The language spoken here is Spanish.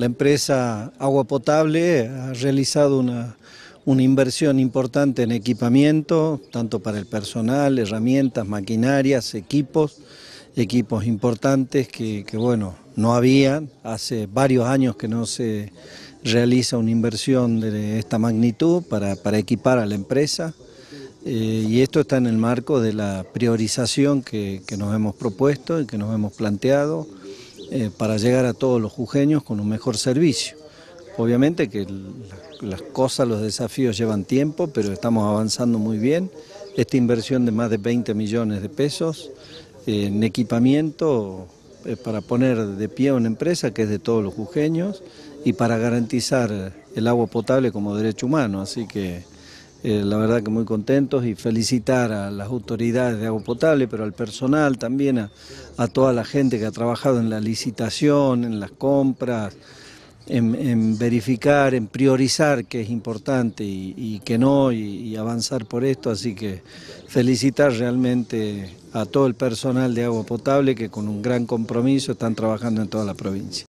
La empresa Agua Potable ha realizado una, inversión importante en equipamiento, tanto para el personal, herramientas, maquinarias, equipos, equipos importantes que, bueno, no habían, hace varios años que no se realiza una inversión de esta magnitud para, equipar a la empresa eh, y esto está en el marco de la priorización que, que nos hemos propuesto y que nos hemos planteado eh, para llegar a todos los jujeños con un mejor servicio. Obviamente que las cosas, los desafíos llevan tiempo, pero estamos avanzando muy bien. Esta inversión de más de 20 millones de pesos en equipamiento eh, para poner de pie una empresa que es de todos los jujeños y para garantizar el agua potable como derecho humano. Así que eh, la verdad que muy contentos y felicitar a las autoridades de agua potable, pero al personal también, a, toda la gente que ha trabajado en la licitación, en las compras, en, verificar, en priorizar que es importante y, que no, y, avanzar por esto. Así que felicitar realmente a todo el personal de agua potable que con un gran compromiso están trabajando en toda la provincia.